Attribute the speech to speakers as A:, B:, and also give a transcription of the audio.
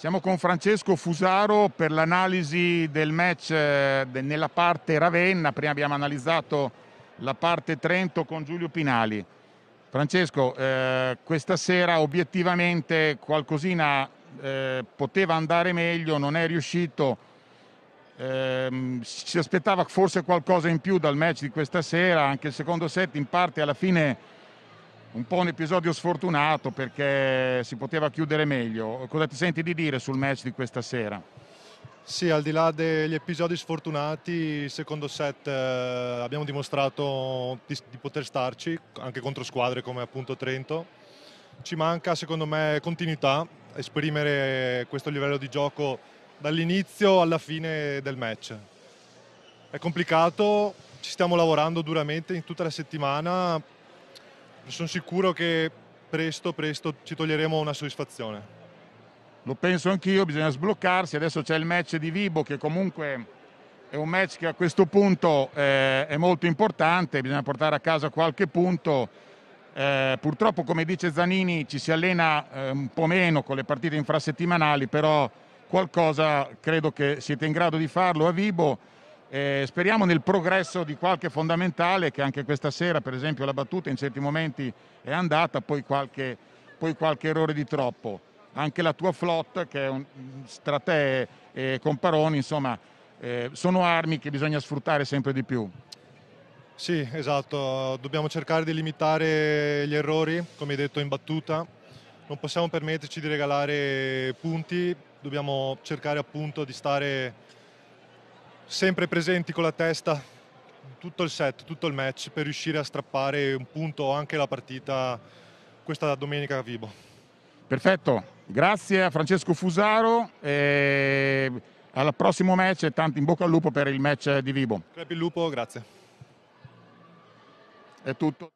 A: Siamo con Francesco Fusaro per l'analisi del match eh, nella parte Ravenna, prima abbiamo analizzato la parte Trento con Giulio Pinali. Francesco, eh, questa sera obiettivamente qualcosina eh, poteva andare meglio, non è riuscito. Eh, si aspettava forse qualcosa in più dal match di questa sera, anche il secondo set in parte alla fine un po' un episodio sfortunato perché si poteva chiudere meglio. Cosa ti senti di dire sul match di questa sera?
B: Sì, al di là degli episodi sfortunati, secondo set eh, abbiamo dimostrato di, di, poter starci anche contro squadre come appunto Trento. Ci manca secondo me continuità, esprimere questo livello di gioco dall'inizio alla fine del match. È complicato, ci stiamo lavorando duramente in tutta la settimana, sono sicuro che presto, presto ci toglieremo una soddisfazione. Lo penso anch'io, bisogna sbloccarsi, adesso
A: c'è il match di Vibo che comunque è un match che a questo punto eh, è molto importante, bisogna portare a casa qualche punto. Eh, purtroppo, come dice Zanini, ci si allena eh, un po' meno con le partite infrasettimanali, però qualcosa credo che siete in grado di farlo a Vibo. Eh, speriamo nel progresso di qualche fondamentale che anche questa sera, per esempio, la battuta in certi momenti è andata, poi qualche, poi qualche errore di troppo. Anche la tua flotta, che è un, strate
B: te e Comparoni, insomma, eh, sono
A: armi che bisogna sfruttare sempre di più.
B: Sì, esatto, dobbiamo cercare di limitare gli errori, come hai detto in battuta, non possiamo permetterci di regalare punti, dobbiamo cercare appunto di stare sempre presenti con la testa tutto il set, tutto il match per riuscire a strappare un punto anche la partita questa domenica a Vibo.
A: Perfetto, grazie a Francesco Fusaro e al prossimo match e tanto in bocca al lupo per il match di Vibo.
B: Crepi il lupo, grazie.
A: È tutto.